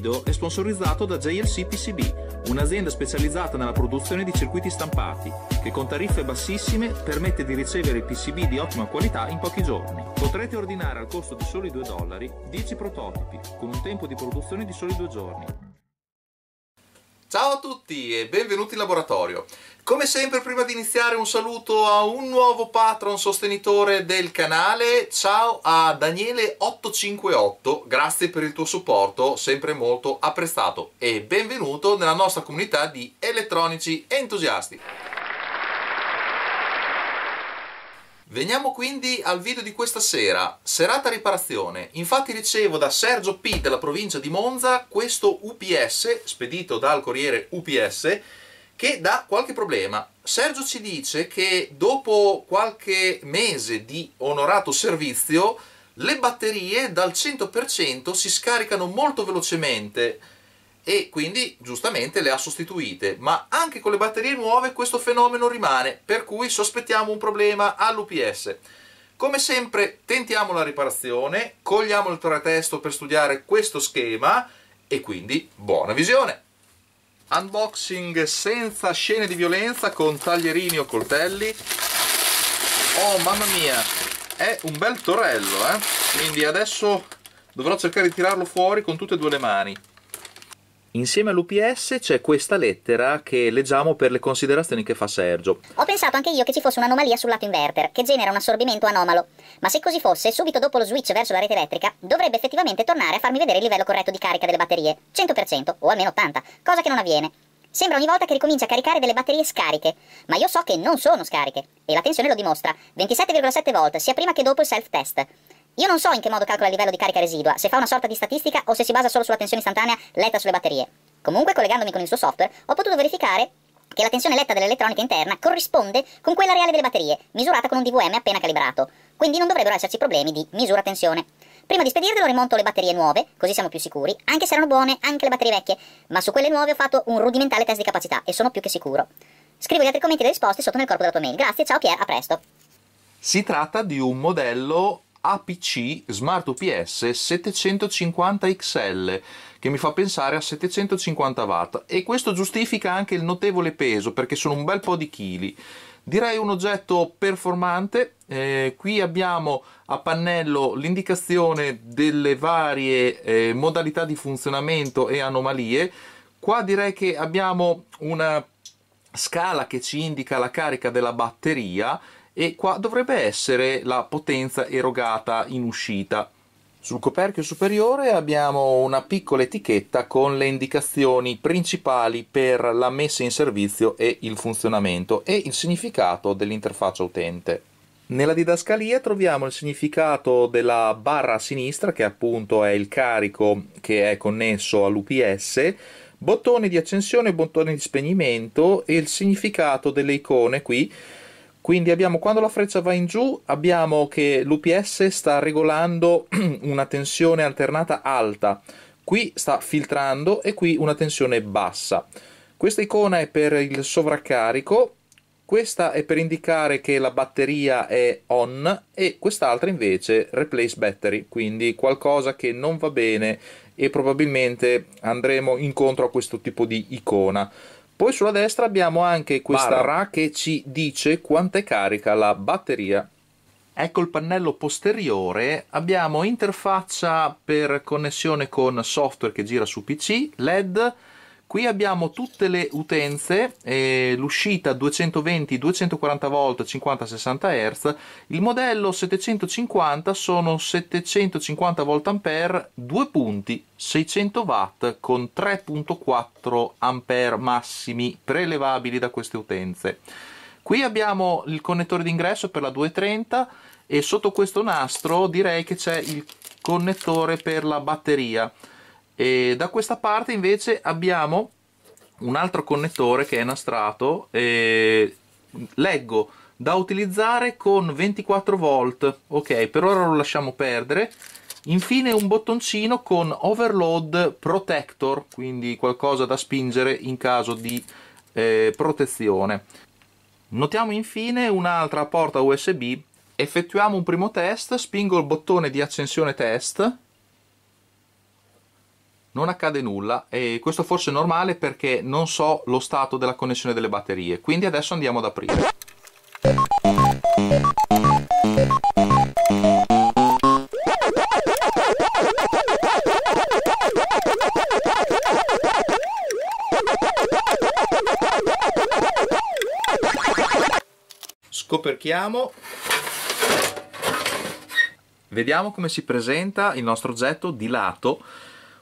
video è sponsorizzato da JLC PCB, un'azienda specializzata nella produzione di circuiti stampati, che con tariffe bassissime permette di ricevere PCB di ottima qualità in pochi giorni. Potrete ordinare al costo di soli 2 dollari 10 prototipi, con un tempo di produzione di soli 2 giorni. Ciao a tutti e benvenuti in laboratorio. Come sempre prima di iniziare un saluto a un nuovo patron sostenitore del canale, ciao a Daniele858, grazie per il tuo supporto, sempre molto apprezzato e benvenuto nella nostra comunità di elettronici entusiasti. Veniamo quindi al video di questa sera, serata riparazione. Infatti ricevo da Sergio P della provincia di Monza questo UPS, spedito dal Corriere UPS, che dà qualche problema. Sergio ci dice che dopo qualche mese di onorato servizio le batterie dal 100% si scaricano molto velocemente e quindi giustamente le ha sostituite, ma anche con le batterie nuove questo fenomeno rimane, per cui sospettiamo un problema all'UPS. Come sempre tentiamo la riparazione, cogliamo il pretesto per studiare questo schema e quindi buona visione! Unboxing senza scene di violenza con taglierini o coltelli. Oh mamma mia, è un bel torello, eh? quindi adesso dovrò cercare di tirarlo fuori con tutte e due le mani. Insieme all'UPS c'è questa lettera che leggiamo per le considerazioni che fa Sergio. Ho pensato anche io che ci fosse un'anomalia sul lato inverter, che genera un assorbimento anomalo. Ma se così fosse, subito dopo lo switch verso la rete elettrica, dovrebbe effettivamente tornare a farmi vedere il livello corretto di carica delle batterie, 100% o almeno 80%, cosa che non avviene. Sembra ogni volta che ricomincia a caricare delle batterie scariche, ma io so che non sono scariche, e la tensione lo dimostra, 27,7 volt sia prima che dopo il self-test. Io non so in che modo calcola il livello di carica residua, se fa una sorta di statistica o se si basa solo sulla tensione istantanea letta sulle batterie. Comunque, collegandomi con il suo software, ho potuto verificare che la tensione letta dell'elettronica interna corrisponde con quella reale delle batterie, misurata con un DVM appena calibrato, quindi non dovrebbero esserci problemi di misura tensione. Prima di spedirvelo rimonto le batterie nuove, così siamo più sicuri, anche se erano buone anche le batterie vecchie, ma su quelle nuove ho fatto un rudimentale test di capacità e sono più che sicuro. Scrivo gli altri commenti e le risposte sotto nel corpo della tua mail. Grazie, ciao Pier, a presto. Si tratta di un modello APC Smart UPS 750XL che mi fa pensare a 750 watt e questo giustifica anche il notevole peso perché sono un bel po' di chili direi un oggetto performante eh, qui abbiamo a pannello l'indicazione delle varie eh, modalità di funzionamento e anomalie qua direi che abbiamo una scala che ci indica la carica della batteria e qua dovrebbe essere la potenza erogata in uscita. Sul coperchio superiore abbiamo una piccola etichetta con le indicazioni principali per la messa in servizio e il funzionamento e il significato dell'interfaccia utente. Nella didascalia troviamo il significato della barra a sinistra che appunto è il carico che è connesso all'UPS, bottone di accensione e bottone di spegnimento e il significato delle icone qui quindi abbiamo, quando la freccia va in giù, abbiamo che l'UPS sta regolando una tensione alternata alta, qui sta filtrando e qui una tensione bassa. Questa icona è per il sovraccarico, questa è per indicare che la batteria è on e quest'altra invece replace battery, quindi qualcosa che non va bene e probabilmente andremo incontro a questo tipo di icona. Poi sulla destra abbiamo anche questa barra che ci dice quanto è carica la batteria. Ecco il pannello posteriore, abbiamo interfaccia per connessione con software che gira su PC, LED, Qui abbiamo tutte le utenze, eh, l'uscita 220, 240 V, 50, 60 Hz, il modello 750 sono 750 V due punti, 600 W con 3.4 ampere massimi prelevabili da queste utenze. Qui abbiamo il connettore d'ingresso per la 230 e sotto questo nastro direi che c'è il connettore per la batteria e da questa parte invece abbiamo un altro connettore che è nastrato e leggo da utilizzare con 24 volt ok per ora lo lasciamo perdere infine un bottoncino con overload protector quindi qualcosa da spingere in caso di eh, protezione notiamo infine un'altra porta usb effettuiamo un primo test spingo il bottone di accensione test non accade nulla e questo forse è normale perché non so lo stato della connessione delle batterie quindi adesso andiamo ad aprire scoperchiamo vediamo come si presenta il nostro oggetto di lato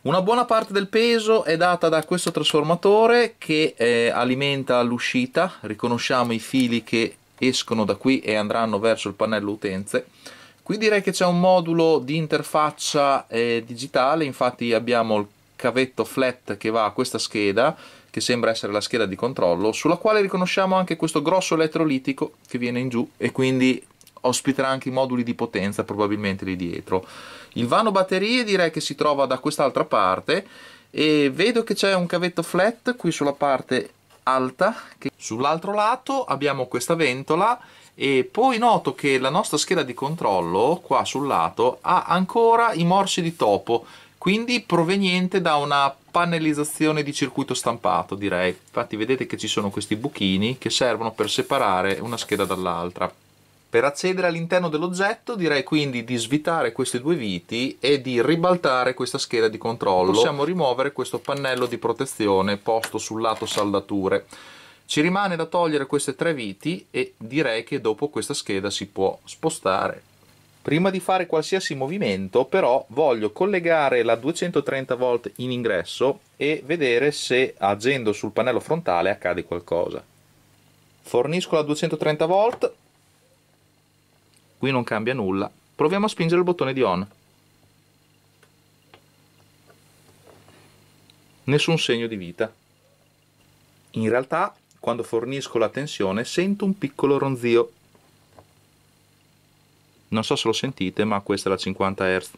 una buona parte del peso è data da questo trasformatore che eh, alimenta l'uscita, riconosciamo i fili che escono da qui e andranno verso il pannello utenze. Qui direi che c'è un modulo di interfaccia eh, digitale, infatti abbiamo il cavetto flat che va a questa scheda, che sembra essere la scheda di controllo, sulla quale riconosciamo anche questo grosso elettrolitico che viene in giù e quindi ospiterà anche i moduli di potenza probabilmente lì dietro. Il vano batterie direi che si trova da quest'altra parte e vedo che c'è un cavetto flat qui sulla parte alta. Sull'altro lato abbiamo questa ventola e poi noto che la nostra scheda di controllo qua sul lato ha ancora i morsi di topo quindi proveniente da una pannellizzazione di circuito stampato direi infatti vedete che ci sono questi buchini che servono per separare una scheda dall'altra per accedere all'interno dell'oggetto direi quindi di svitare questi due viti e di ribaltare questa scheda di controllo. Possiamo rimuovere questo pannello di protezione posto sul lato saldature. Ci rimane da togliere queste tre viti e direi che dopo questa scheda si può spostare. Prima di fare qualsiasi movimento però voglio collegare la 230 v in ingresso e vedere se agendo sul pannello frontale accade qualcosa. Fornisco la 230 v Qui non cambia nulla. Proviamo a spingere il bottone di on. Nessun segno di vita. In realtà, quando fornisco la tensione, sento un piccolo ronzio. Non so se lo sentite, ma questa è la 50 Hz.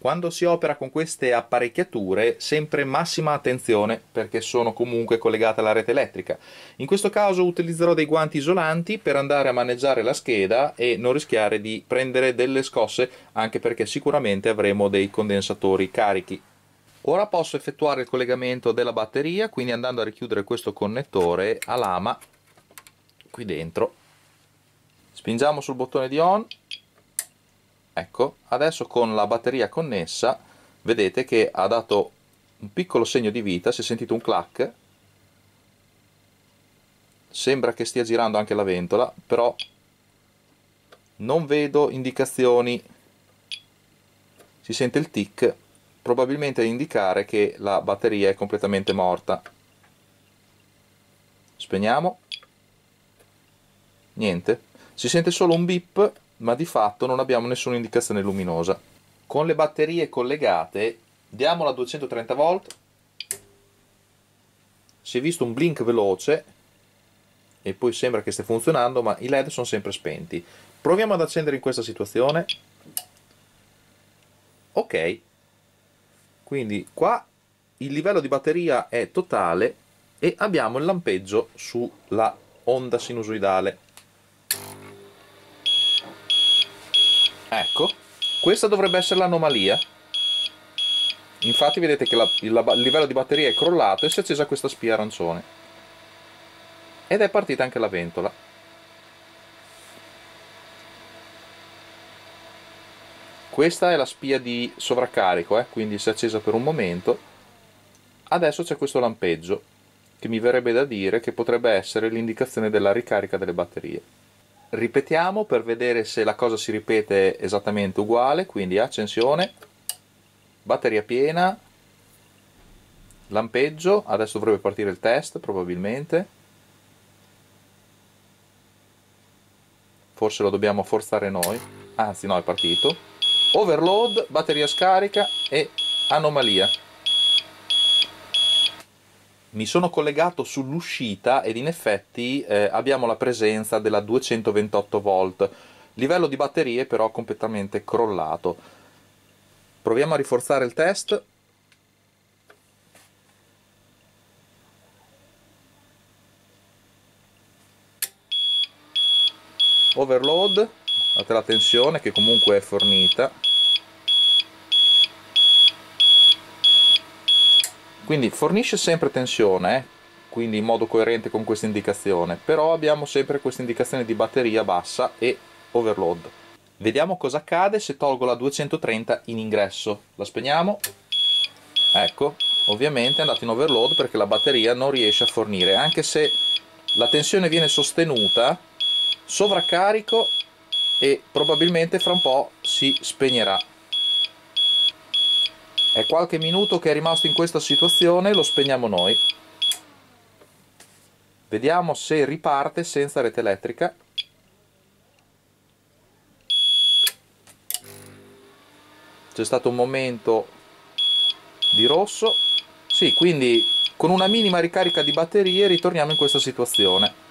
Quando si opera con queste apparecchiature, sempre massima attenzione perché sono comunque collegate alla rete elettrica. In questo caso utilizzerò dei guanti isolanti per andare a maneggiare la scheda e non rischiare di prendere delle scosse, anche perché sicuramente avremo dei condensatori carichi. Ora posso effettuare il collegamento della batteria, quindi andando a richiudere questo connettore a lama qui dentro. Spingiamo sul bottone di on Ecco, adesso con la batteria connessa vedete che ha dato un piccolo segno di vita, si è sentito un clack, sembra che stia girando anche la ventola, però non vedo indicazioni, si sente il tic, probabilmente a indicare che la batteria è completamente morta. Spegniamo, niente, si sente solo un beep ma di fatto non abbiamo nessuna indicazione luminosa. Con le batterie collegate, diamola a 230 volt, si è visto un blink veloce e poi sembra che stia funzionando, ma i led sono sempre spenti. Proviamo ad accendere in questa situazione. Ok, quindi qua il livello di batteria è totale e abbiamo il lampeggio sulla onda sinusoidale. Ecco, questa dovrebbe essere l'anomalia. Infatti vedete che la, il, la, il livello di batteria è crollato e si è accesa questa spia arancione. Ed è partita anche la ventola. Questa è la spia di sovraccarico, eh? quindi si è accesa per un momento. Adesso c'è questo lampeggio, che mi verrebbe da dire che potrebbe essere l'indicazione della ricarica delle batterie ripetiamo per vedere se la cosa si ripete esattamente uguale quindi accensione batteria piena lampeggio adesso dovrebbe partire il test probabilmente forse lo dobbiamo forzare noi anzi no è partito overload batteria scarica e anomalia mi sono collegato sull'uscita ed in effetti eh, abbiamo la presenza della 228 volt livello di batterie però completamente crollato proviamo a rinforzare il test overload date la tensione che comunque è fornita quindi fornisce sempre tensione quindi in modo coerente con questa indicazione però abbiamo sempre questa indicazione di batteria bassa e overload vediamo cosa accade se tolgo la 230 in ingresso la spegniamo ecco ovviamente è andata in overload perché la batteria non riesce a fornire anche se la tensione viene sostenuta sovraccarico e probabilmente fra un po' si spegnerà è qualche minuto che è rimasto in questa situazione lo spegniamo noi vediamo se riparte senza rete elettrica c'è stato un momento di rosso sì quindi con una minima ricarica di batterie ritorniamo in questa situazione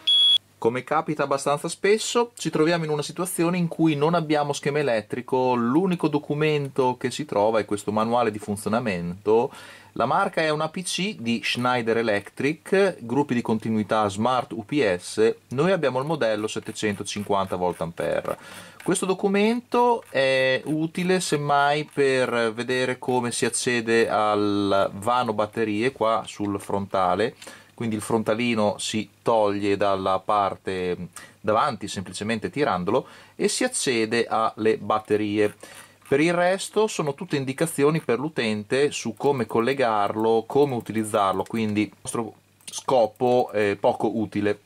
come capita abbastanza spesso, ci troviamo in una situazione in cui non abbiamo schema elettrico, l'unico documento che si trova è questo manuale di funzionamento. La marca è una PC di Schneider Electric, gruppi di continuità Smart UPS, noi abbiamo il modello 750 VA. Questo documento è utile semmai per vedere come si accede al vano batterie qua sul frontale quindi il frontalino si toglie dalla parte davanti semplicemente tirandolo e si accede alle batterie. Per il resto sono tutte indicazioni per l'utente su come collegarlo, come utilizzarlo, quindi il nostro scopo è poco utile.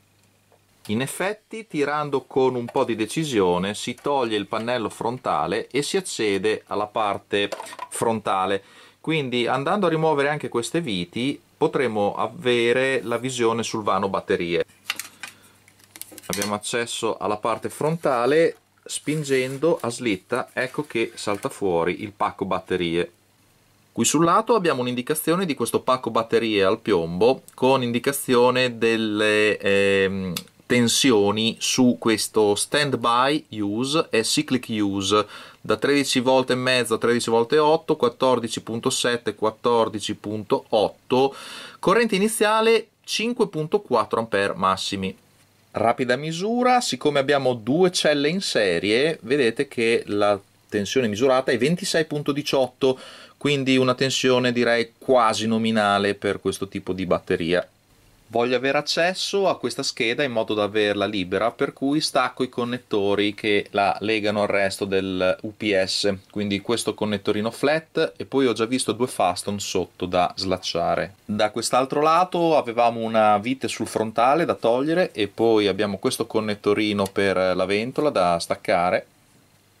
In effetti, tirando con un po' di decisione, si toglie il pannello frontale e si accede alla parte frontale quindi andando a rimuovere anche queste viti potremo avere la visione sul vano batterie abbiamo accesso alla parte frontale spingendo a slitta ecco che salta fuori il pacco batterie Qui sul lato abbiamo un'indicazione di questo pacco batterie al piombo con indicazione delle, eh, tensioni su questo standby use e cyclic use da 13 volte e mezzo a 13 volte 8 14.7 14.8 corrente iniziale 5.4 ampere massimi rapida misura siccome abbiamo due celle in serie vedete che la tensione misurata è 26.18 quindi una tensione direi quasi nominale per questo tipo di batteria voglio avere accesso a questa scheda in modo da averla libera, per cui stacco i connettori che la legano al resto del UPS, quindi questo connettorino flat e poi ho già visto due faston sotto da slacciare. Da quest'altro lato avevamo una vite sul frontale da togliere e poi abbiamo questo connettorino per la ventola da staccare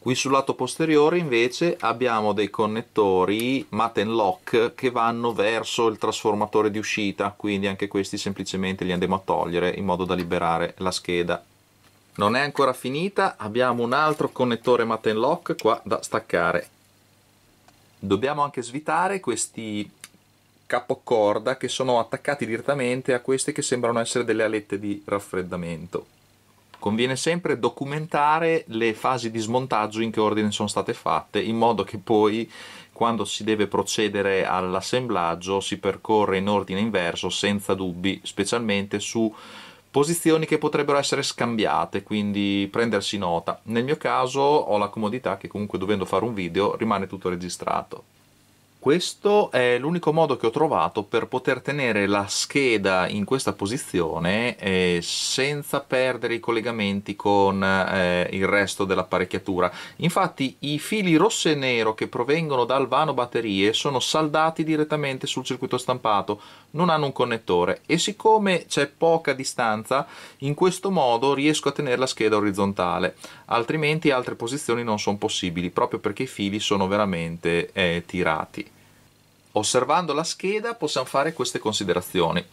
Qui sul lato posteriore invece abbiamo dei connettori matten lock che vanno verso il trasformatore di uscita, quindi anche questi semplicemente li andiamo a togliere in modo da liberare la scheda. Non è ancora finita, abbiamo un altro connettore matten lock qua da staccare. Dobbiamo anche svitare questi capocorda che sono attaccati direttamente a queste che sembrano essere delle alette di raffreddamento conviene sempre documentare le fasi di smontaggio in che ordine sono state fatte, in modo che poi quando si deve procedere all'assemblaggio si percorre in ordine inverso senza dubbi, specialmente su posizioni che potrebbero essere scambiate, quindi prendersi nota. Nel mio caso ho la comodità che comunque dovendo fare un video rimane tutto registrato. Questo è l'unico modo che ho trovato per poter tenere la scheda in questa posizione eh, senza perdere i collegamenti con eh, il resto dell'apparecchiatura. Infatti i fili rosso e nero che provengono dal vano batterie sono saldati direttamente sul circuito stampato, non hanno un connettore e siccome c'è poca distanza in questo modo riesco a tenere la scheda orizzontale altrimenti altre posizioni non sono possibili proprio perché i fili sono veramente eh, tirati osservando la scheda possiamo fare queste considerazioni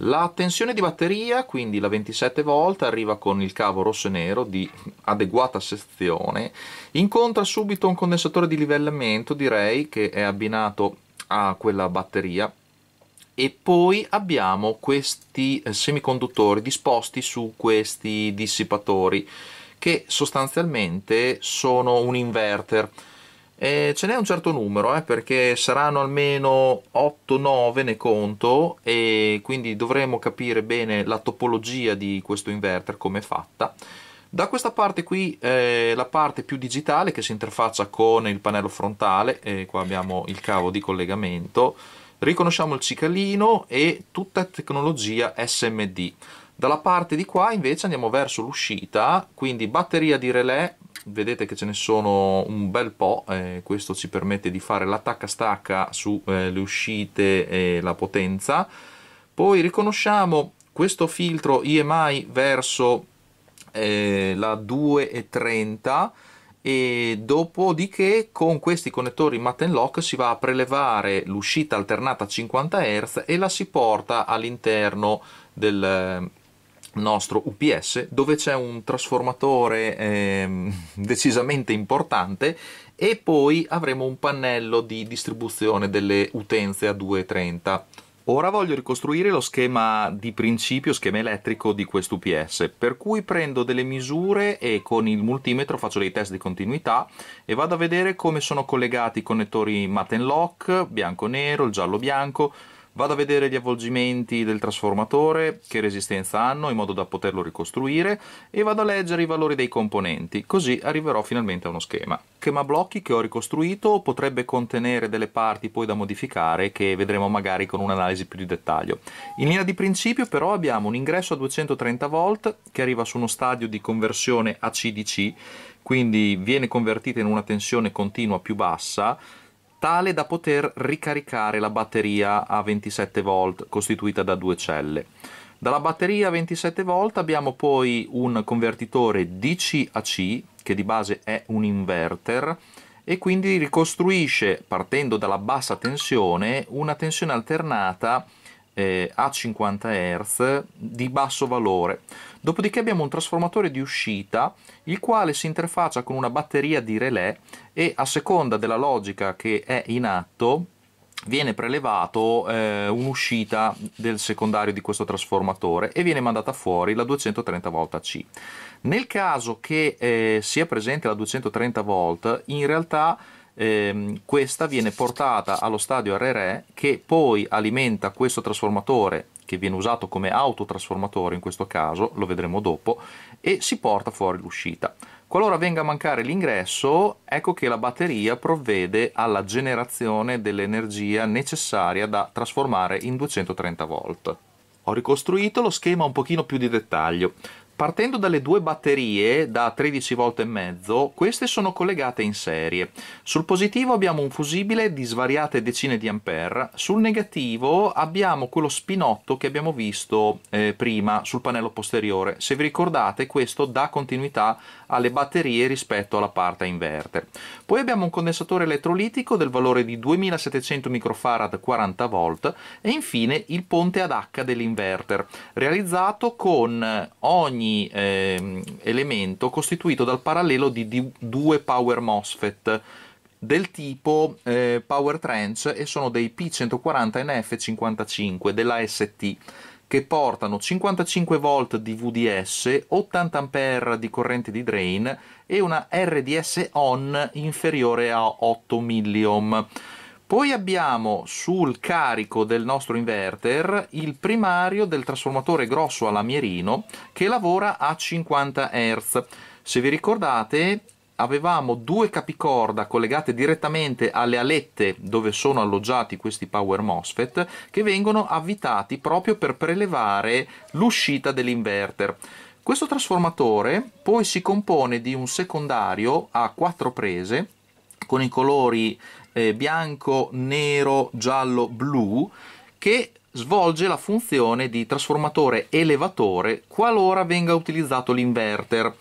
la tensione di batteria, quindi la 27 volt, arriva con il cavo rosso e nero di adeguata sezione, incontra subito un condensatore di livellamento, direi, che è abbinato a quella batteria e poi abbiamo questi eh, semiconduttori disposti su questi dissipatori che sostanzialmente sono un inverter e ce n'è un certo numero eh, perché saranno almeno 8-9 ne conto e quindi dovremo capire bene la topologia di questo inverter come è fatta da questa parte qui eh, la parte più digitale che si interfaccia con il pannello frontale e eh, qua abbiamo il cavo di collegamento riconosciamo il cicalino e tutta tecnologia SMD. Dalla parte di qua invece andiamo verso l'uscita, quindi batteria di relè, vedete che ce ne sono un bel po', eh, questo ci permette di fare l'attacca-stacca sulle eh, uscite e la potenza. Poi riconosciamo questo filtro IMI verso eh, la 230, e dopodiché con questi connettori matten lock si va a prelevare l'uscita alternata a 50 Hz e la si porta all'interno del ehm, nostro UPS dove c'è un trasformatore eh, decisamente importante e poi avremo un pannello di distribuzione delle utenze a 230 Ora voglio ricostruire lo schema di principio, schema elettrico di questo UPS, per cui prendo delle misure e con il multimetro faccio dei test di continuità e vado a vedere come sono collegati i connettori Mattenlock, bianco-nero, il giallo-bianco, Vado a vedere gli avvolgimenti del trasformatore, che resistenza hanno, in modo da poterlo ricostruire, e vado a leggere i valori dei componenti, così arriverò finalmente a uno schema. Schema blocchi che ho ricostruito potrebbe contenere delle parti poi da modificare che vedremo magari con un'analisi più di dettaglio. In linea di principio però abbiamo un ingresso a 230 volt che arriva su uno stadio di conversione ACDC, quindi viene convertita in una tensione continua più bassa, tale da poter ricaricare la batteria a 27 volt costituita da due celle. Dalla batteria a 27 volt abbiamo poi un convertitore dc a C che di base è un inverter e quindi ricostruisce partendo dalla bassa tensione una tensione alternata eh, a 50 Hz di basso valore. Dopodiché abbiamo un trasformatore di uscita il quale si interfaccia con una batteria di relè e a seconda della logica che è in atto viene prelevato eh, un'uscita del secondario di questo trasformatore e viene mandata fuori la 230 volt AC. Nel caso che eh, sia presente la 230 volt, in realtà ehm, questa viene portata allo stadio RRE che poi alimenta questo trasformatore che viene usato come autotrasformatore in questo caso, lo vedremo dopo, e si porta fuori l'uscita. Qualora venga a mancare l'ingresso, ecco che la batteria provvede alla generazione dell'energia necessaria da trasformare in 230 volt. Ho ricostruito lo schema un pochino più di dettaglio. Partendo dalle due batterie da 13,5 V, queste sono collegate in serie. Sul positivo abbiamo un fusibile di svariate decine di ampere, sul negativo abbiamo quello spinotto che abbiamo visto eh, prima sul pannello posteriore. Se vi ricordate questo dà continuità alle batterie rispetto alla parte a inverter. Poi abbiamo un condensatore elettrolitico del valore di 2700 microfarad 40 volt e infine il ponte ad H dell'inverter, realizzato con ogni ogni eh, elemento costituito dal parallelo di, due power MOSFET del tipo eh, Power Trench e sono dei P140NF55 della ST che portano 55 V di VDS, 80 A di corrente di drain e una RDS on inferiore a 8 milliohm. Poi abbiamo sul carico del nostro inverter il primario del trasformatore grosso a lamierino che lavora a 50 Hz. Se vi ricordate avevamo due capicorda collegate direttamente alle alette dove sono alloggiati questi power MOSFET che vengono avvitati proprio per prelevare l'uscita dell'inverter. Questo trasformatore poi si compone di un secondario a quattro prese con i colori eh, bianco, nero, giallo, blu che svolge la funzione di trasformatore elevatore qualora venga utilizzato l'inverter.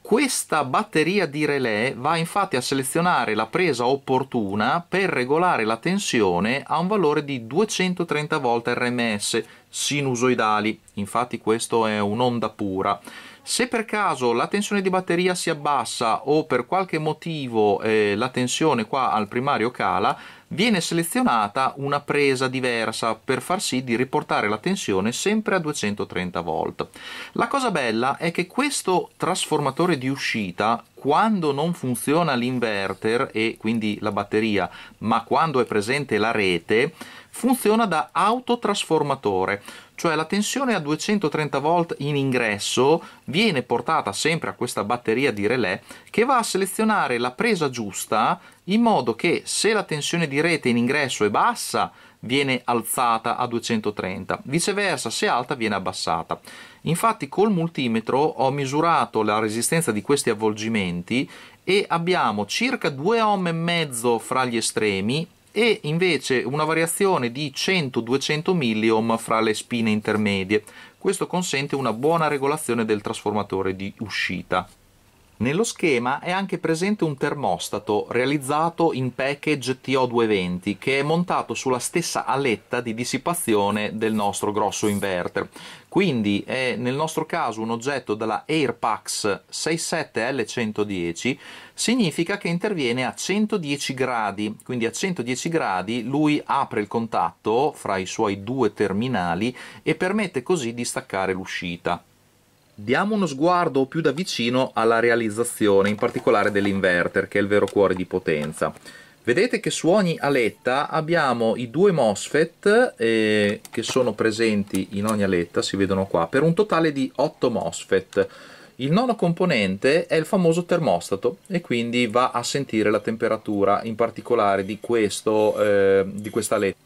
Questa batteria di relè va infatti a selezionare la presa opportuna per regolare la tensione a un valore di 230 V RMS sinusoidali, infatti questo è un'onda pura se per caso la tensione di batteria si abbassa o per qualche motivo eh, la tensione qua al primario cala, viene selezionata una presa diversa per far sì di riportare la tensione sempre a 230 volt. La cosa bella è che questo trasformatore di uscita quando non funziona l'inverter e quindi la batteria, ma quando è presente la rete, funziona da autotrasformatore cioè la tensione a 230 volt in ingresso viene portata sempre a questa batteria di relè che va a selezionare la presa giusta in modo che se la tensione di rete in ingresso è bassa viene alzata a 230, viceversa se alta viene abbassata. Infatti col multimetro ho misurato la resistenza di questi avvolgimenti e abbiamo circa 2 ohm e mezzo fra gli estremi e invece una variazione di 100-200 milliohm fra le spine intermedie. Questo consente una buona regolazione del trasformatore di uscita. Nello schema è anche presente un termostato realizzato in package TO220 che è montato sulla stessa aletta di dissipazione del nostro grosso inverter quindi è eh, nel nostro caso un oggetto della AirPax 67L110, significa che interviene a 110 gradi, quindi a 110 gradi lui apre il contatto fra i suoi due terminali e permette così di staccare l'uscita. Diamo uno sguardo più da vicino alla realizzazione, in particolare dell'inverter, che è il vero cuore di potenza. Vedete che su ogni aletta abbiamo i due MOSFET eh, che sono presenti in ogni aletta, si vedono qua, per un totale di 8 MOSFET. Il nono componente è il famoso termostato e quindi va a sentire la temperatura, in particolare di, questo, eh, di questa aletta.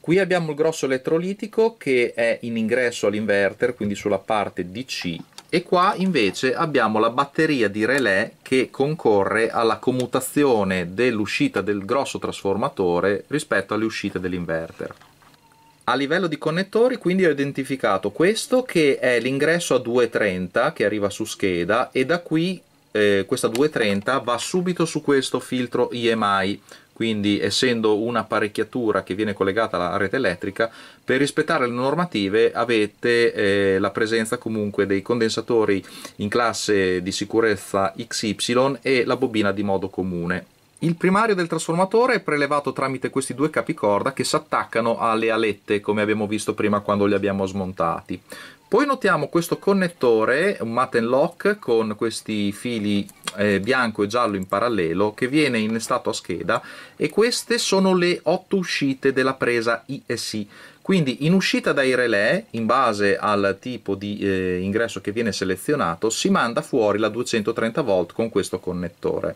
Qui abbiamo il grosso elettrolitico che è in ingresso all'inverter, quindi sulla parte DC e qua invece abbiamo la batteria di relè che concorre alla commutazione dell'uscita del grosso trasformatore rispetto alle uscite dell'inverter. A livello di connettori quindi ho identificato questo che è l'ingresso a 230 che arriva su scheda e da qui eh, questa 230 va subito su questo filtro IMI quindi essendo un'apparecchiatura che viene collegata alla rete elettrica, per rispettare le normative avete eh, la presenza comunque dei condensatori in classe di sicurezza XY e la bobina di modo comune. Il primario del trasformatore è prelevato tramite questi due capi corda che si attaccano alle alette, come abbiamo visto prima quando li abbiamo smontati. Poi notiamo questo connettore, un lock con questi fili eh, bianco e giallo in parallelo che viene innestato a scheda e queste sono le otto uscite della presa ISI quindi in uscita dai relè, in base al tipo di eh, ingresso che viene selezionato, si manda fuori la 230V con questo connettore.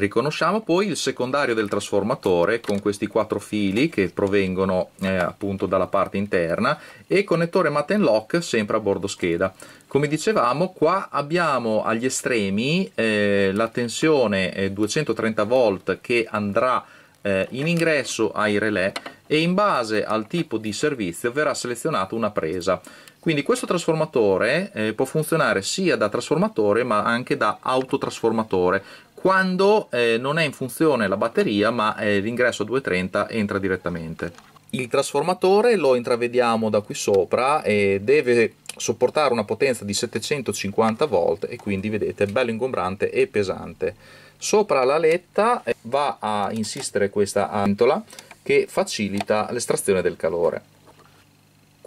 Riconosciamo poi il secondario del trasformatore con questi quattro fili che provengono eh, appunto dalla parte interna e connettore Matten Lock sempre a bordo scheda. Come dicevamo qua abbiamo agli estremi eh, la tensione 230 eh, volt che andrà eh, in ingresso ai relè e in base al tipo di servizio verrà selezionata una presa. Quindi questo trasformatore eh, può funzionare sia da trasformatore ma anche da autotrasformatore, quando eh, non è in funzione la batteria ma eh, l'ingresso a 230 entra direttamente. Il trasformatore lo intravediamo da qui sopra e deve sopportare una potenza di 750 volt e quindi vedete è bello ingombrante e pesante. Sopra l'aletta eh, va a insistere questa antola che facilita l'estrazione del calore.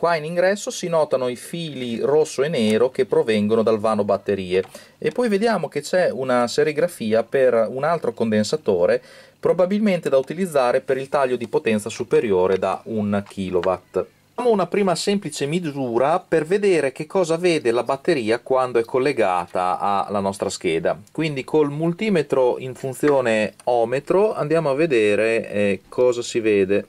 Qua in ingresso si notano i fili rosso e nero che provengono dal vano batterie e poi vediamo che c'è una serigrafia per un altro condensatore probabilmente da utilizzare per il taglio di potenza superiore da 1 kW. Facciamo una prima semplice misura per vedere che cosa vede la batteria quando è collegata alla nostra scheda. Quindi col multimetro in funzione ohmetro andiamo a vedere eh, cosa si vede.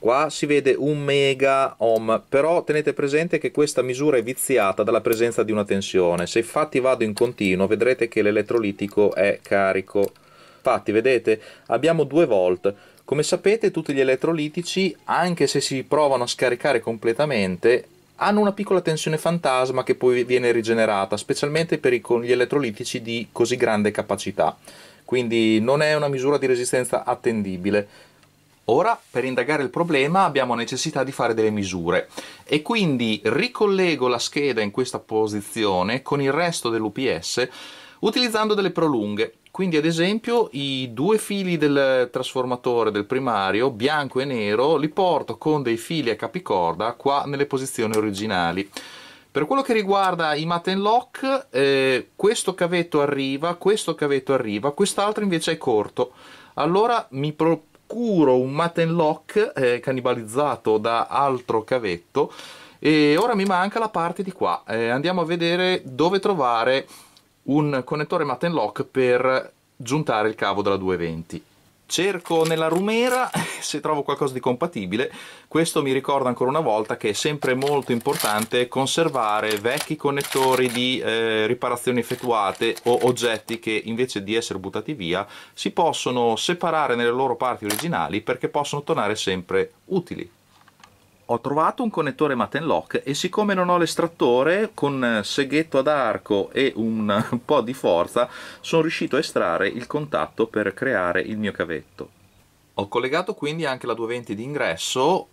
Qua si vede un mega ohm, però tenete presente che questa misura è viziata dalla presenza di una tensione. Se infatti vado in continuo vedrete che l'elettrolitico è carico. Infatti, vedete, abbiamo 2 volt. Come sapete tutti gli elettrolitici, anche se si provano a scaricare completamente, hanno una piccola tensione fantasma che poi viene rigenerata, specialmente per gli elettrolitici di così grande capacità. Quindi non è una misura di resistenza attendibile. Ora, per indagare il problema abbiamo necessità di fare delle misure e quindi ricollego la scheda in questa posizione con il resto dell'UPS utilizzando delle prolunghe. Quindi ad esempio i due fili del trasformatore del primario, bianco e nero, li porto con dei fili a capicorda qua nelle posizioni originali. Per quello che riguarda i mat lock, eh, questo cavetto arriva, questo cavetto arriva, quest'altro invece è corto. Allora mi, propongo sicuro un Mattenlock eh, cannibalizzato da altro cavetto e ora mi manca la parte di qua eh, andiamo a vedere dove trovare un connettore matten lock per giuntare il cavo della 220 cerco nella rumera se trovo qualcosa di compatibile questo mi ricorda ancora una volta che è sempre molto importante conservare vecchi connettori di eh, riparazioni effettuate o oggetti che invece di essere buttati via si possono separare nelle loro parti originali perché possono tornare sempre utili ho trovato un connettore Matenlock e siccome non ho l'estrattore con eh, seghetto ad arco e un po' di forza sono riuscito a estrarre il contatto per creare il mio cavetto. Ho collegato quindi anche la 220 di ingresso.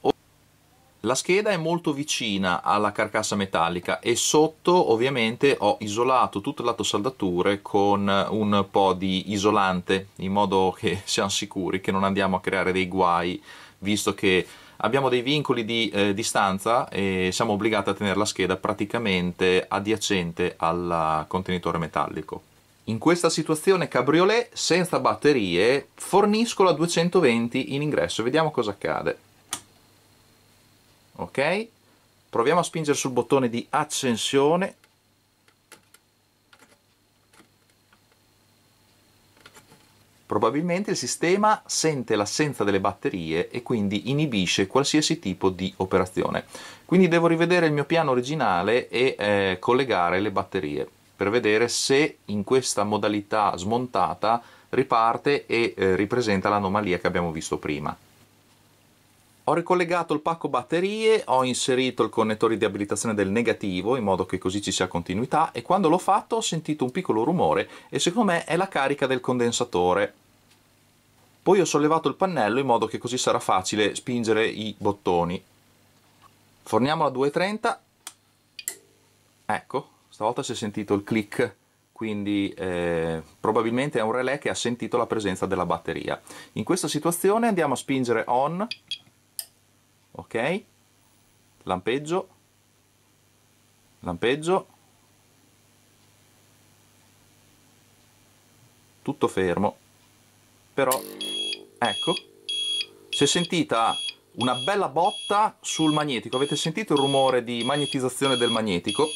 La scheda è molto vicina alla carcassa metallica e sotto ovviamente ho isolato tutto il lato saldature con un po' di isolante in modo che siamo sicuri che non andiamo a creare dei guai visto che abbiamo dei vincoli di eh, distanza e siamo obbligati a tenere la scheda praticamente adiacente al contenitore metallico. In questa situazione cabriolet senza batterie forniscono a 220 in ingresso, vediamo cosa accade. Ok, proviamo a spingere sul bottone di accensione, Probabilmente il sistema sente l'assenza delle batterie e quindi inibisce qualsiasi tipo di operazione. Quindi devo rivedere il mio piano originale e eh, collegare le batterie per vedere se in questa modalità smontata riparte e eh, ripresenta l'anomalia che abbiamo visto prima. Ho ricollegato il pacco batterie, ho inserito il connettore di abilitazione del negativo in modo che così ci sia continuità e quando l'ho fatto ho sentito un piccolo rumore e secondo me è la carica del condensatore poi ho sollevato il pannello in modo che così sarà facile spingere i bottoni. Forniamo a 230. Ecco, stavolta si è sentito il click quindi eh, probabilmente è un relè che ha sentito la presenza della batteria. In questa situazione andiamo a spingere on, ok, lampeggio, lampeggio, tutto fermo, però ecco, si è sentita una bella botta sul magnetico. Avete sentito il rumore di magnetizzazione del magnetico?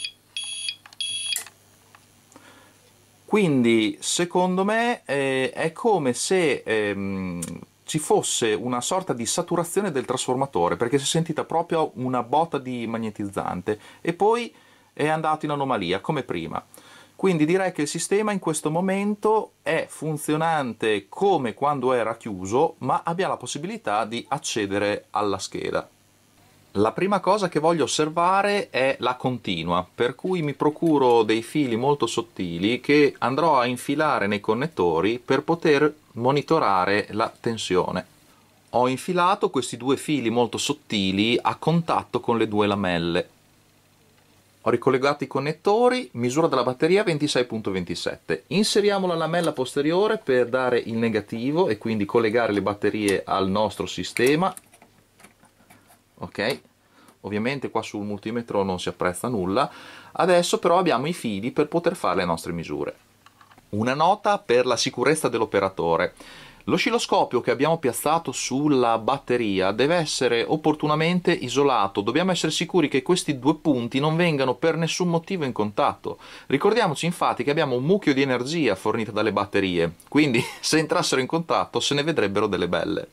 Quindi, secondo me, eh, è come se ehm, ci fosse una sorta di saturazione del trasformatore, perché si è sentita proprio una botta di magnetizzante e poi è andato in anomalia, come prima. Quindi direi che il sistema in questo momento è funzionante come quando era chiuso, ma abbia la possibilità di accedere alla scheda. La prima cosa che voglio osservare è la continua, per cui mi procuro dei fili molto sottili che andrò a infilare nei connettori per poter monitorare la tensione. Ho infilato questi due fili molto sottili a contatto con le due lamelle ho ricollegato i connettori, misura della batteria 26.27. Inseriamo la lamella posteriore per dare il negativo e quindi collegare le batterie al nostro sistema. Ok, ovviamente qua sul multimetro non si apprezza nulla. Adesso però abbiamo i fili per poter fare le nostre misure. Una nota per la sicurezza dell'operatore. L'oscilloscopio che abbiamo piazzato sulla batteria deve essere opportunamente isolato, dobbiamo essere sicuri che questi due punti non vengano per nessun motivo in contatto. Ricordiamoci infatti che abbiamo un mucchio di energia fornita dalle batterie, quindi se entrassero in contatto se ne vedrebbero delle belle.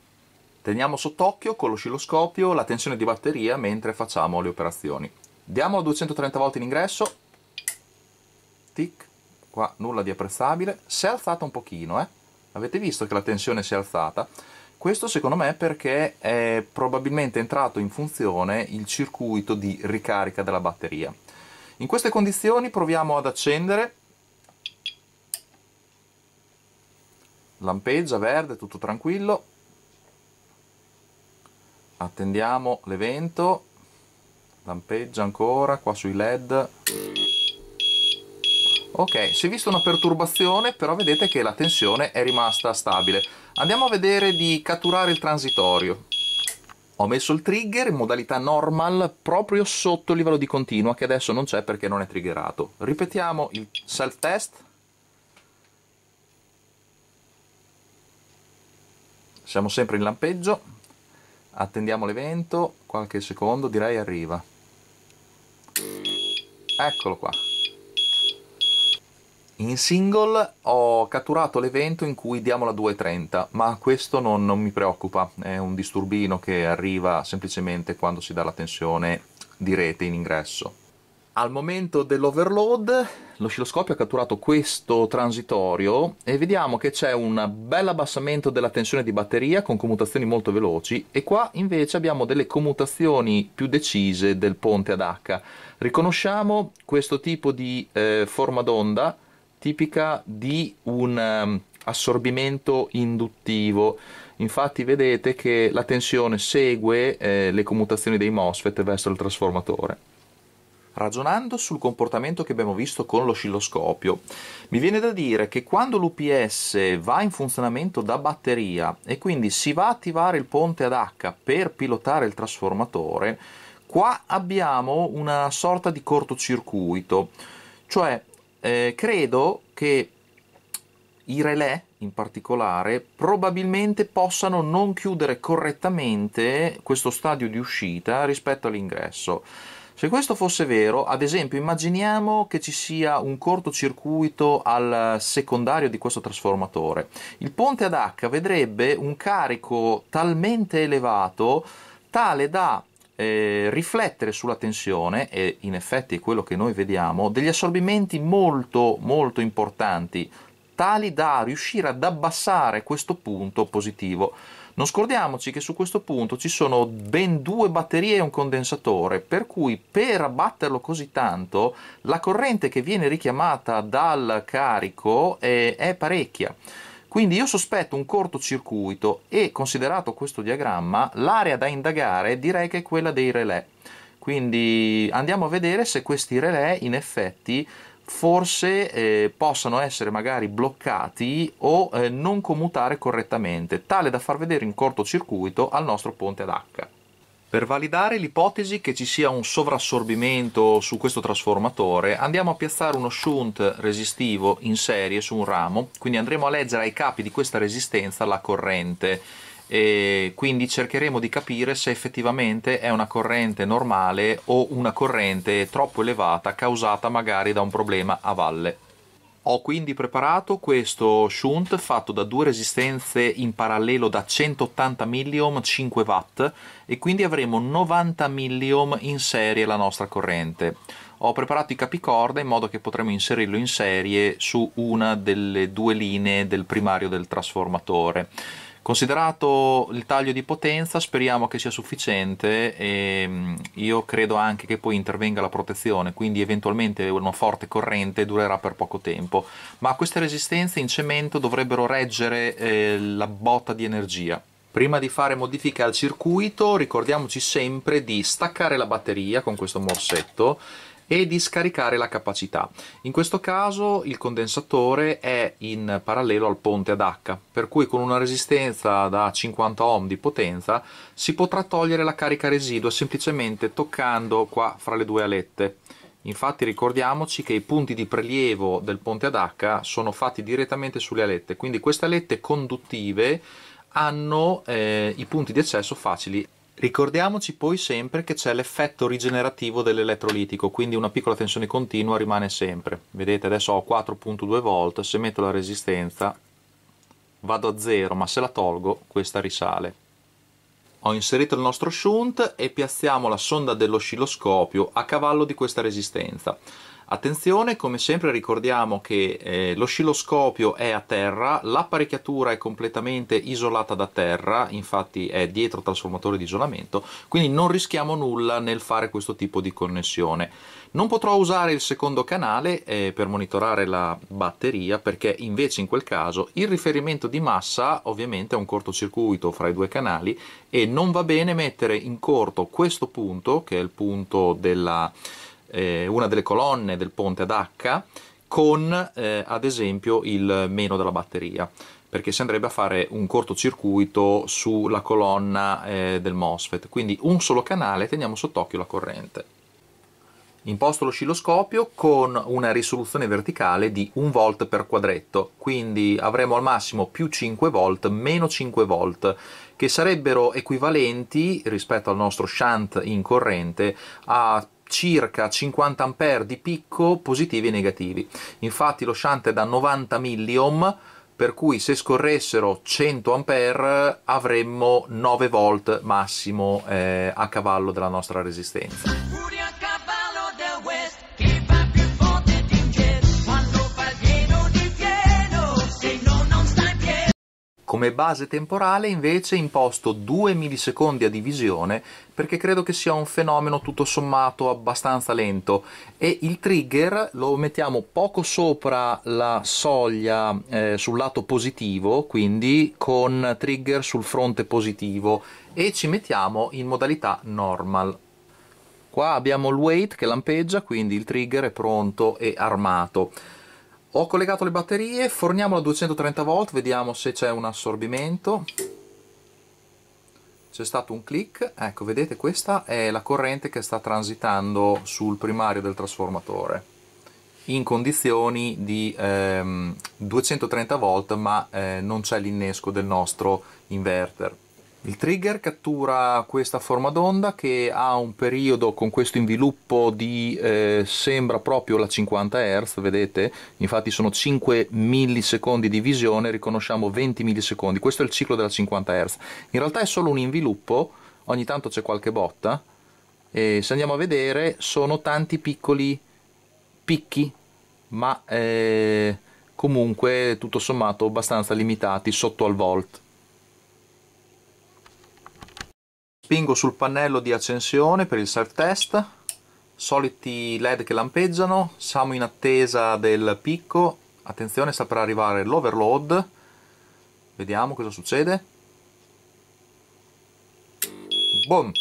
Teniamo sott'occhio con l'oscilloscopio la tensione di batteria mentre facciamo le operazioni. Diamo 230 volte in ingresso, tic, qua nulla di apprezzabile, si è alzata un pochino eh Avete visto che la tensione si è alzata? Questo secondo me è perché è probabilmente entrato in funzione il circuito di ricarica della batteria. In queste condizioni proviamo ad accendere. Lampeggia verde, tutto tranquillo. Attendiamo l'evento. Lampeggia ancora qua sui led. Ok, si è vista una perturbazione, però vedete che la tensione è rimasta stabile. Andiamo a vedere di catturare il transitorio. Ho messo il trigger in modalità normal proprio sotto il livello di continua, che adesso non c'è perché non è triggerato. Ripetiamo il self-test. Siamo sempre in lampeggio. Attendiamo l'evento, qualche secondo, direi arriva. Eccolo qua. In single ho catturato l'evento in cui diamo la 2.30, ma questo non, non, mi preoccupa, è un disturbino che arriva semplicemente quando si dà la tensione di rete in ingresso. Al momento dell'overload l'oscilloscopio ha catturato questo transitorio e vediamo che c'è un bel abbassamento della tensione di batteria con commutazioni molto veloci e qua invece abbiamo delle commutazioni più decise del ponte ad H. Riconosciamo questo tipo di eh, forma d'onda tipica di un ehm, assorbimento induttivo. Infatti vedete che la tensione segue eh, le commutazioni dei MOSFET verso il trasformatore. Ragionando sul comportamento che abbiamo visto con l'oscilloscopio, mi viene da dire che quando l'UPS va in funzionamento da batteria e quindi si va a attivare il ponte ad H per pilotare il trasformatore, qua abbiamo una sorta di cortocircuito, cioè eh, credo che i relè in particolare probabilmente possano non chiudere correttamente questo stadio di uscita rispetto all'ingresso. Se questo fosse vero, ad esempio, immaginiamo che ci sia un cortocircuito al secondario di questo trasformatore. Il ponte ad H vedrebbe un carico talmente elevato tale da eh, riflettere sulla tensione, e in effetti è quello che noi vediamo, degli assorbimenti molto, molto importanti, tali da riuscire ad abbassare questo punto positivo. Non scordiamoci che su questo punto ci sono ben due batterie e un condensatore, per cui per abbatterlo così tanto la corrente che viene richiamata dal carico è, è parecchia. Quindi io sospetto un cortocircuito e, considerato questo diagramma, l'area da indagare direi che è quella dei relè. Quindi andiamo a vedere se questi relè in effetti forse eh, possano essere magari bloccati o eh, non commutare correttamente, tale da far vedere in cortocircuito al nostro ponte ad H. Per validare l'ipotesi che ci sia un sovrassorbimento su questo trasformatore andiamo a piazzare uno shunt resistivo in serie su un ramo, quindi andremo a leggere ai capi di questa resistenza la corrente e quindi cercheremo di capire se effettivamente è una corrente normale o una corrente troppo elevata causata magari da un problema a valle. Ho quindi preparato questo shunt fatto da due resistenze in parallelo da 180 milliohm 5 watt e quindi avremo 90 milliohm in serie la nostra corrente. Ho preparato i capicorda in modo che potremo inserirlo in serie su una delle due linee del primario del trasformatore. Considerato il taglio di potenza speriamo che sia sufficiente e mm, io credo anche che poi intervenga la protezione, quindi eventualmente una forte corrente durerà per poco tempo, ma queste resistenze in cemento dovrebbero reggere eh, la botta di energia. Prima di fare modifiche al circuito ricordiamoci sempre di staccare la batteria con questo morsetto e di scaricare la capacità. In questo caso il condensatore è in parallelo al ponte ad H, per cui con una resistenza da 50 ohm di potenza si potrà togliere la carica residua semplicemente toccando qua fra le due alette. Infatti ricordiamoci che i punti di prelievo del ponte ad H sono fatti direttamente sulle alette, quindi queste alette conduttive hanno eh, i punti di accesso facili Ricordiamoci poi sempre che c'è l'effetto rigenerativo dell'elettrolitico, quindi una piccola tensione continua rimane sempre. Vedete adesso ho 4.2 volt, se metto la resistenza vado a 0, ma se la tolgo questa risale. Ho inserito il nostro shunt e piazziamo la sonda dell'oscilloscopio a cavallo di questa resistenza. Attenzione, come sempre ricordiamo che eh, l'oscilloscopio è a terra, l'apparecchiatura è completamente isolata da terra, infatti è dietro trasformatore di isolamento, quindi non rischiamo nulla nel fare questo tipo di connessione. Non potrò usare il secondo canale eh, per monitorare la batteria perché invece in quel caso il riferimento di massa ovviamente è un cortocircuito fra i due canali e non va bene mettere in corto questo punto che è il punto della eh, una delle colonne del ponte ad H con eh, ad esempio il meno della batteria perché si andrebbe a fare un cortocircuito sulla colonna eh, del MOSFET quindi un solo canale teniamo sott'occhio la corrente imposto l'oscilloscopio con una risoluzione verticale di 1 volt per quadretto quindi avremo al massimo più 5 volt meno 5 volt che sarebbero equivalenti rispetto al nostro shunt in corrente a circa 50 A di picco positivi e negativi. Infatti lo shunt è da 90 milliom, per cui se scorressero 100 A avremmo 9 volt massimo eh, a cavallo della nostra resistenza. Come base temporale invece imposto 2 millisecondi a divisione perché credo che sia un fenomeno tutto sommato abbastanza lento e il trigger lo mettiamo poco sopra la soglia eh, sul lato positivo quindi con trigger sul fronte positivo e ci mettiamo in modalità normal qua abbiamo il weight che lampeggia quindi il trigger è pronto e armato ho collegato le batterie forniamolo a 230 volt vediamo se c'è un assorbimento c'è stato un click, ecco vedete questa è la corrente che sta transitando sul primario del trasformatore in condizioni di ehm, 230 volt ma eh, non c'è l'innesco del nostro inverter il trigger cattura questa forma d'onda che ha un periodo con questo inviluppo di eh, sembra proprio la 50 Hz, vedete? Infatti sono 5 millisecondi di visione, riconosciamo 20 millisecondi, questo è il ciclo della 50 Hz. In realtà è solo un inviluppo, ogni tanto c'è qualche botta e se andiamo a vedere sono tanti piccoli picchi, ma eh, comunque tutto sommato abbastanza limitati sotto al volt. spingo sul pannello di accensione per il self test soliti led che lampeggiano siamo in attesa del picco attenzione saprà arrivare l'overload vediamo cosa succede boom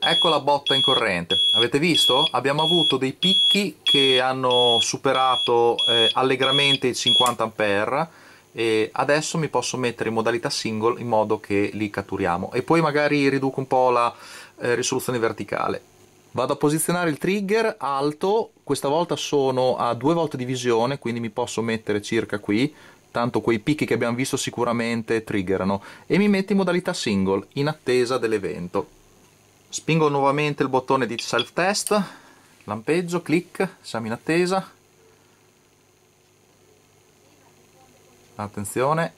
ecco la botta in corrente avete visto? abbiamo avuto dei picchi che hanno superato eh, allegramente i 50 ampere e adesso mi posso mettere in modalità single in modo che li catturiamo e poi magari riduco un po' la eh, risoluzione verticale vado a posizionare il trigger alto questa volta sono a due volte di visione quindi mi posso mettere circa qui tanto quei picchi che abbiamo visto sicuramente triggerano e mi metto in modalità single in attesa dell'evento spingo nuovamente il bottone di self test lampeggio, clic, siamo in attesa attenzione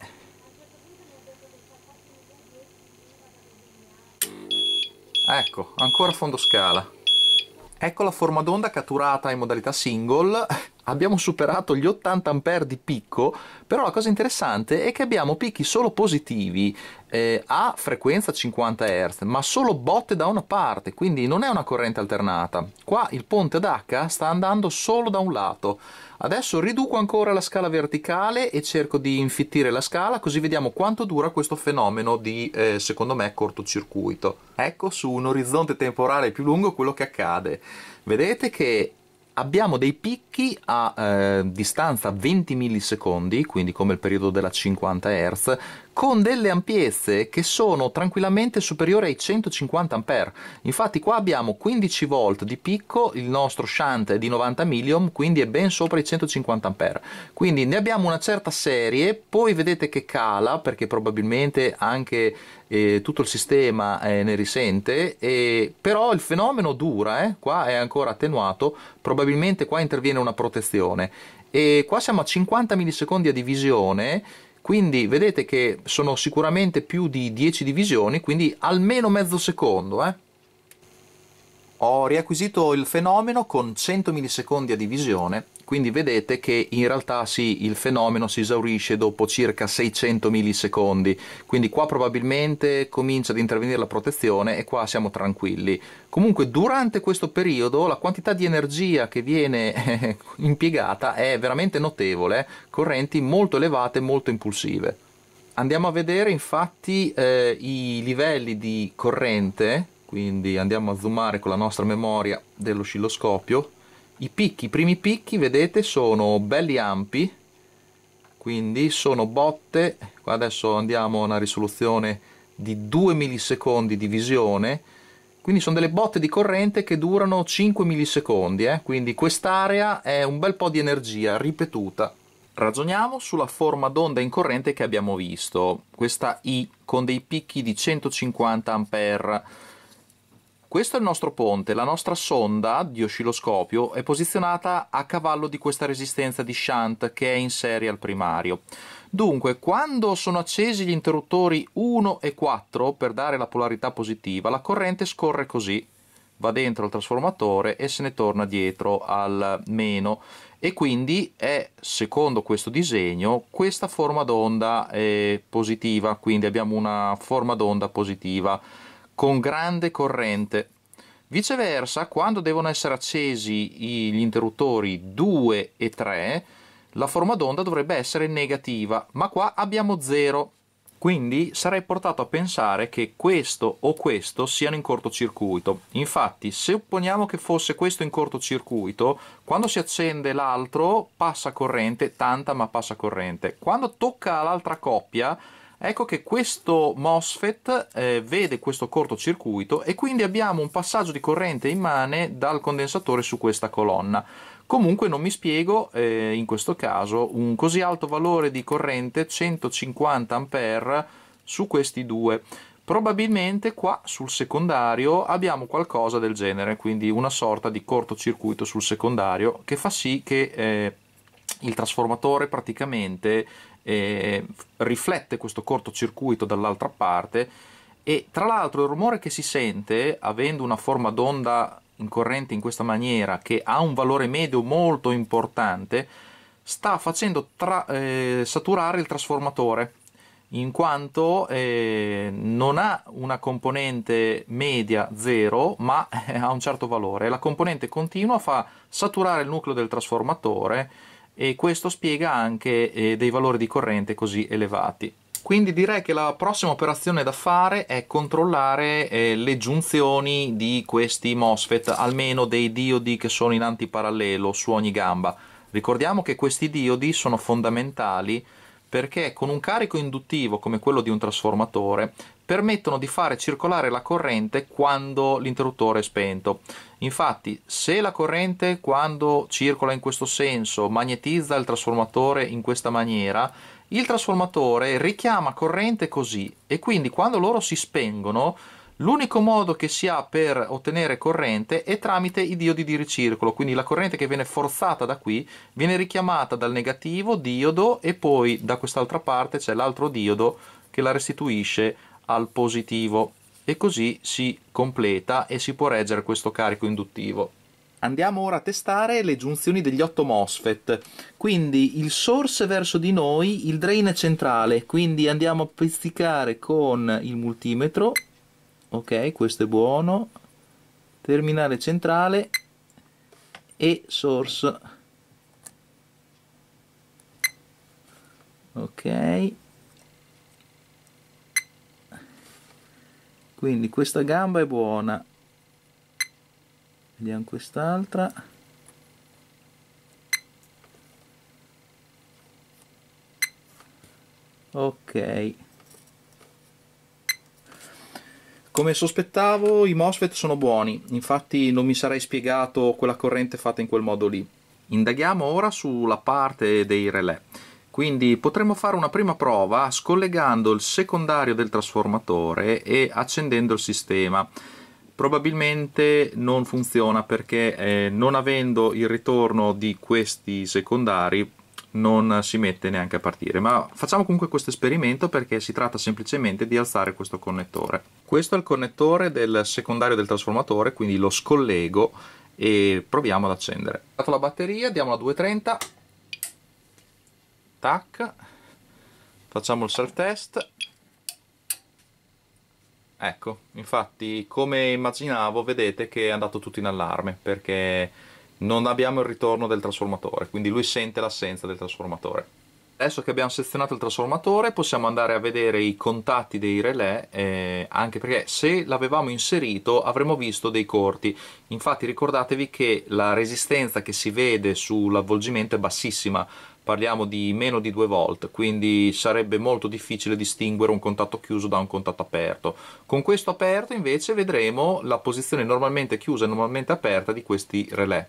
ecco ancora fondo scala ecco la forma d'onda catturata in modalità single abbiamo superato gli 80 ampere di picco, però la cosa interessante è che abbiamo picchi solo positivi eh, a frequenza 50 Hz, ma solo botte da una parte, quindi non è una corrente alternata. Qua il ponte ad H sta andando solo da un lato. Adesso riduco ancora la scala verticale e cerco di infittire la scala, così vediamo quanto dura questo fenomeno di, eh, secondo me, cortocircuito. Ecco su un orizzonte temporale più lungo quello che accade. Vedete che abbiamo dei picchi a eh, distanza 20 millisecondi, quindi come il periodo della 50 Hz, con delle ampiezze che sono tranquillamente superiori ai 150 A. Infatti qua abbiamo 15 V di picco, il nostro shunt è di 90 milion, quindi è ben sopra i 150 A. Quindi ne abbiamo una certa serie, poi vedete che cala perché probabilmente anche eh, tutto il sistema eh, ne risente, e... però il fenomeno dura, eh, qua è ancora attenuato, probabilmente qua interviene una protezione. E qua siamo a 50 millisecondi a divisione quindi vedete che sono sicuramente più di 10 divisioni quindi almeno mezzo secondo eh? ho riacquisito il fenomeno con 100 millisecondi a divisione quindi vedete che in realtà sì, il fenomeno si esaurisce dopo circa 600 millisecondi, quindi qua probabilmente comincia ad intervenire la protezione e qua siamo tranquilli. Comunque durante questo periodo la quantità di energia che viene eh, impiegata è veramente notevole, correnti molto elevate e molto impulsive. Andiamo a vedere infatti eh, i livelli di corrente quindi andiamo a zoomare con la nostra memoria dell'oscilloscopio i picchi, i primi picchi vedete sono belli ampi quindi sono botte Qua adesso andiamo a una risoluzione di 2 millisecondi di visione quindi sono delle botte di corrente che durano 5 millisecondi eh? quindi quest'area è un bel po' di energia ripetuta ragioniamo sulla forma d'onda in corrente che abbiamo visto questa I con dei picchi di 150 ampere questo è il nostro ponte, la nostra sonda di oscilloscopio è posizionata a cavallo di questa resistenza di shunt che è in serie al primario. Dunque, quando sono accesi gli interruttori 1 e 4 per dare la polarità positiva, la corrente scorre così, va dentro al trasformatore e se ne torna dietro al meno e quindi è, secondo questo disegno, questa forma d'onda eh, positiva, quindi abbiamo una forma d'onda positiva con grande corrente. Viceversa, quando devono essere accesi gli interruttori 2 e 3, la forma d'onda dovrebbe essere negativa, ma qua abbiamo 0. Quindi sarei portato a pensare che questo o questo siano in cortocircuito. Infatti, se supponiamo che fosse questo in cortocircuito, quando si accende l'altro passa corrente, tanta ma passa corrente. Quando tocca l'altra coppia, Ecco che questo MOSFET eh, vede questo cortocircuito e quindi abbiamo un passaggio di corrente immane dal condensatore su questa colonna. Comunque non mi spiego, eh, in questo caso, un così alto valore di corrente, 150 A, su questi due. Probabilmente qua sul secondario abbiamo qualcosa del genere, quindi una sorta di cortocircuito sul secondario che fa sì che eh, il trasformatore praticamente eh, riflette questo cortocircuito dall'altra parte e tra l'altro il rumore che si sente, avendo una forma d'onda in corrente in questa maniera, che ha un valore medio molto importante, sta facendo tra, eh, saturare il trasformatore in quanto eh, non ha una componente media zero ma eh, ha un certo valore la componente continua fa saturare il nucleo del trasformatore e questo spiega anche eh, dei valori di corrente così elevati. Quindi direi che la prossima operazione da fare è controllare eh, le giunzioni di questi MOSFET, almeno dei diodi che sono in antiparallelo su ogni gamba. Ricordiamo che questi diodi sono fondamentali perché con un carico induttivo come quello di un trasformatore permettono di fare circolare la corrente quando l'interruttore è spento. Infatti, se la corrente quando circola in questo senso magnetizza il trasformatore in questa maniera, il trasformatore richiama corrente così e quindi quando loro si spengono L'unico modo che si ha per ottenere corrente è tramite i diodi di ricircolo, quindi la corrente che viene forzata da qui viene richiamata dal negativo diodo e poi da quest'altra parte c'è l'altro diodo che la restituisce al positivo e così si completa e si può reggere questo carico induttivo. Andiamo ora a testare le giunzioni degli 8 MOSFET, quindi il source verso di noi, il drain centrale, quindi andiamo a pizzicare con il multimetro, ok questo è buono, terminale centrale e source, ok quindi questa gamba è buona vediamo quest'altra ok come sospettavo i MOSFET sono buoni infatti non mi sarei spiegato quella corrente fatta in quel modo lì indaghiamo ora sulla parte dei relè quindi potremmo fare una prima prova scollegando il secondario del trasformatore e accendendo il sistema probabilmente non funziona perché eh, non avendo il ritorno di questi secondari non si mette neanche a partire ma facciamo comunque questo esperimento perché si tratta semplicemente di alzare questo connettore questo è il connettore del secondario del trasformatore quindi lo scollego e proviamo ad accendere dato la batteria diamo la 230 tac facciamo il self test ecco infatti come immaginavo vedete che è andato tutto in allarme perché non abbiamo il ritorno del trasformatore quindi lui sente l'assenza del trasformatore adesso che abbiamo selezionato il trasformatore possiamo andare a vedere i contatti dei relè eh, anche perché se l'avevamo inserito avremmo visto dei corti infatti ricordatevi che la resistenza che si vede sull'avvolgimento è bassissima parliamo di meno di 2 volt, quindi sarebbe molto difficile distinguere un contatto chiuso da un contatto aperto. Con questo aperto invece vedremo la posizione normalmente chiusa e normalmente aperta di questi relè.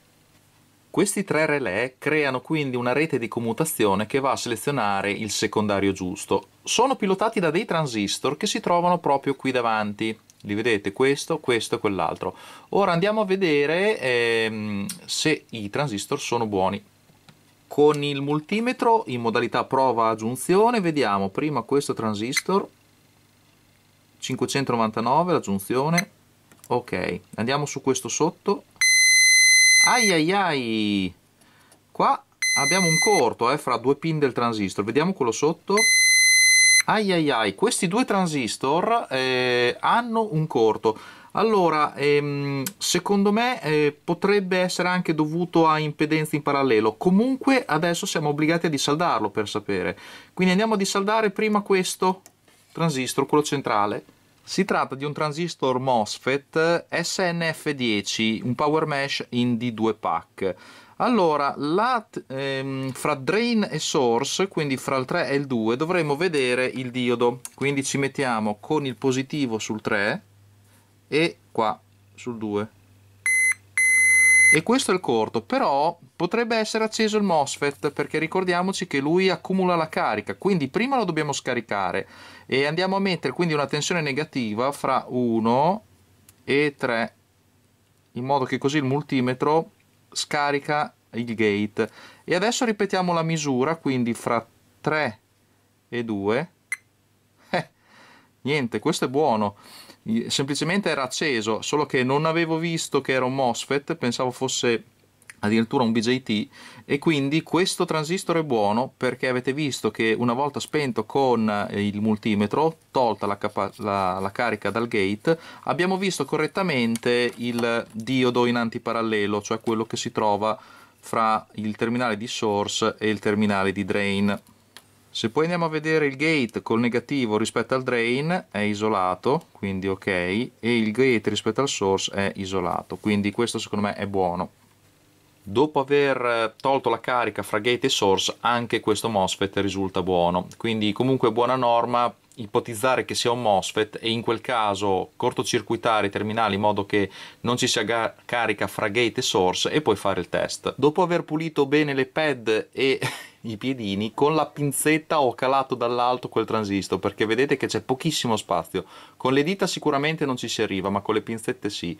Questi tre relè creano quindi una rete di commutazione che va a selezionare il secondario giusto. Sono pilotati da dei transistor che si trovano proprio qui davanti. Li vedete questo, questo e quell'altro. Ora andiamo a vedere ehm, se i transistor sono buoni. Con il multimetro in modalità prova aggiunzione vediamo prima questo transistor 599 l'aggiunzione ok andiamo su questo sotto ai ai ai qua abbiamo un corto eh, fra due pin del transistor vediamo quello sotto ai ai ai questi due transistor eh, hanno un corto allora, ehm, secondo me eh, potrebbe essere anche dovuto a impedenze in parallelo, comunque adesso siamo obbligati a disaldarlo per sapere. Quindi andiamo a dissaldare prima questo transistor, quello centrale. Si tratta di un transistor MOSFET SNF10, un power mesh in D2 pack. Allora, la, ehm, fra drain e source, quindi fra il 3 e il 2, dovremo vedere il diodo. Quindi ci mettiamo con il positivo sul 3 e qua sul 2 e questo è il corto però potrebbe essere acceso il MOSFET perché ricordiamoci che lui accumula la carica quindi prima lo dobbiamo scaricare e andiamo a mettere quindi una tensione negativa fra 1 e 3 in modo che così il multimetro scarica il gate e adesso ripetiamo la misura quindi fra 3 e 2 eh, niente questo è buono semplicemente era acceso, solo che non avevo visto che era un MOSFET, pensavo fosse addirittura un BJT e quindi questo transistor è buono perché avete visto che una volta spento con eh, il multimetro tolta la, la, la carica dal gate abbiamo visto correttamente il diodo in antiparallelo cioè quello che si trova fra il terminale di source e il terminale di drain se poi andiamo a vedere il gate col negativo rispetto al drain è isolato quindi ok e il gate rispetto al source è isolato quindi questo secondo me è buono dopo aver eh, tolto la carica fra gate e source anche questo MOSFET risulta buono quindi comunque buona norma ipotizzare che sia un MOSFET e in quel caso cortocircuitare i terminali in modo che non ci sia carica fra gate e source e poi fare il test dopo aver pulito bene le pad e i piedini con la pinzetta ho calato dall'alto quel transistor perché vedete che c'è pochissimo spazio con le dita sicuramente non ci si arriva ma con le pinzette sì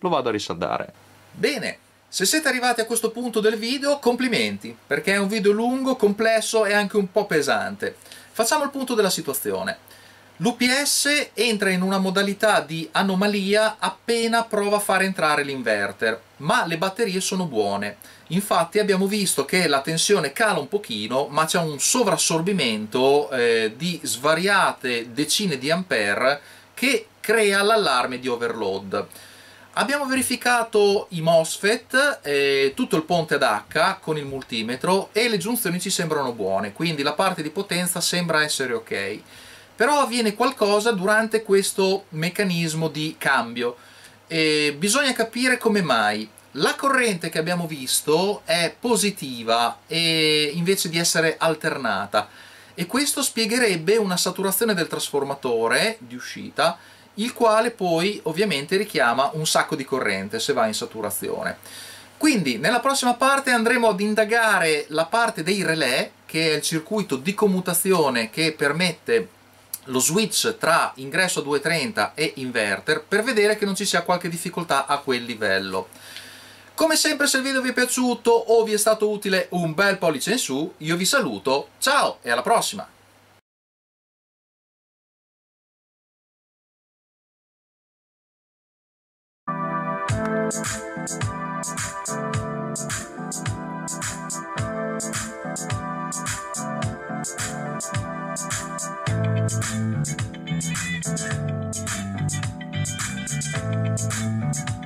lo vado a risaldare bene se siete arrivati a questo punto del video complimenti perché è un video lungo complesso e anche un po' pesante facciamo il punto della situazione L'UPS entra in una modalità di anomalia appena prova a far entrare l'inverter, ma le batterie sono buone Infatti abbiamo visto che la tensione cala un pochino, ma c'è un sovrassorbimento eh, di svariate decine di ampere che crea l'allarme di overload. Abbiamo verificato i MOSFET, eh, tutto il ponte ad H con il multimetro e le giunzioni ci sembrano buone, quindi la parte di potenza sembra essere ok. Però avviene qualcosa durante questo meccanismo di cambio e bisogna capire come mai. La corrente che abbiamo visto è positiva e invece di essere alternata e questo spiegherebbe una saturazione del trasformatore di uscita il quale poi ovviamente richiama un sacco di corrente se va in saturazione. Quindi nella prossima parte andremo ad indagare la parte dei relè che è il circuito di commutazione che permette lo switch tra ingresso a 230 e inverter per vedere che non ci sia qualche difficoltà a quel livello. Come sempre se il video vi è piaciuto o vi è stato utile un bel pollice in su, io vi saluto, ciao e alla prossima! Thank you.